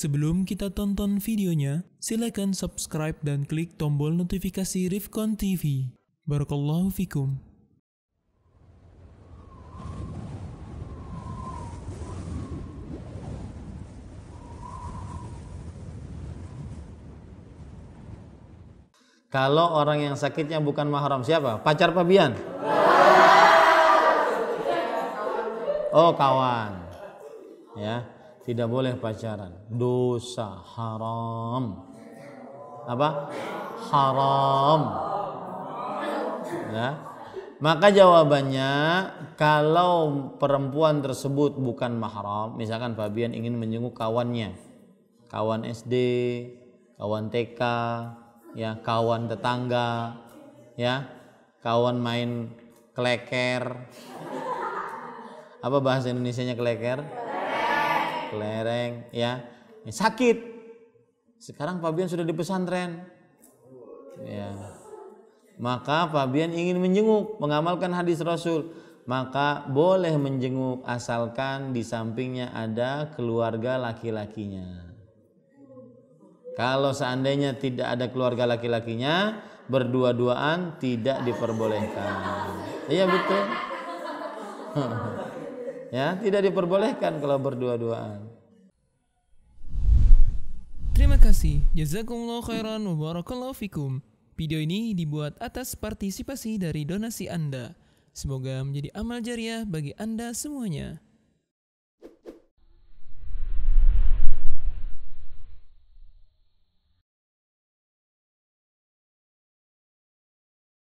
Sebelum kita tonton videonya, silakan subscribe dan klik tombol notifikasi Rifkon TV. Barakallahu fikum. Kalau orang yang sakitnya bukan mahram siapa? Pacar pabian? Oh, kawan. Ya tidak boleh pacaran dosa haram apa haram ya maka jawabannya kalau perempuan tersebut bukan mahram misalkan Fabian ingin menjenguk kawannya kawan SD kawan TK ya kawan tetangga ya kawan main kleker apa bahasa Indonesia nya kleker kelereng ya sakit sekarang Fabian sudah di pesantren ya maka Fabian ingin menjenguk mengamalkan hadis Rasul maka boleh menjenguk asalkan di sampingnya ada keluarga laki-lakinya kalau seandainya tidak ada keluarga laki-lakinya berdua-duaan tidak diperbolehkan iya betul Ya, tidak diperbolehkan kalau berdua-duaan. Terima kasih. Jazakumullah khairan wa barakallahu fikum. Video ini dibuat atas partisipasi dari donasi Anda. Semoga menjadi amal jariah bagi Anda semuanya.